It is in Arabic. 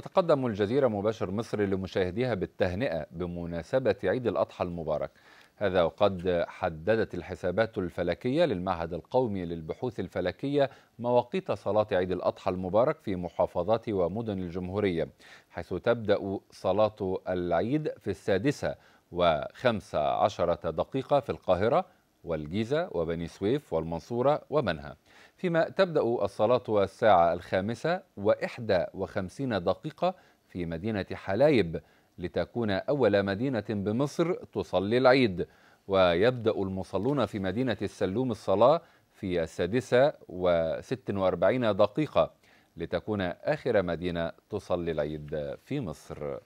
تتقدم الجزيرة مباشر مصر لمشاهديها بالتهنئة بمناسبة عيد الأضحى المبارك هذا وقد حددت الحسابات الفلكية للمعهد القومي للبحوث الفلكية مواقيت صلاة عيد الأضحى المبارك في محافظات ومدن الجمهورية حيث تبدأ صلاة العيد في السادسة وخمسة عشرة دقيقة في القاهرة والجيزة وبني سويف والمنصورة ومنها فيما تبدأ الصلاة الساعة الخامسة وإحدى وخمسين دقيقة في مدينة حلايب لتكون أول مدينة بمصر تصلي العيد ويبدأ المصلون في مدينة السلوم الصلاة في السادسة وست واربعين دقيقة لتكون آخر مدينة تصلي العيد في مصر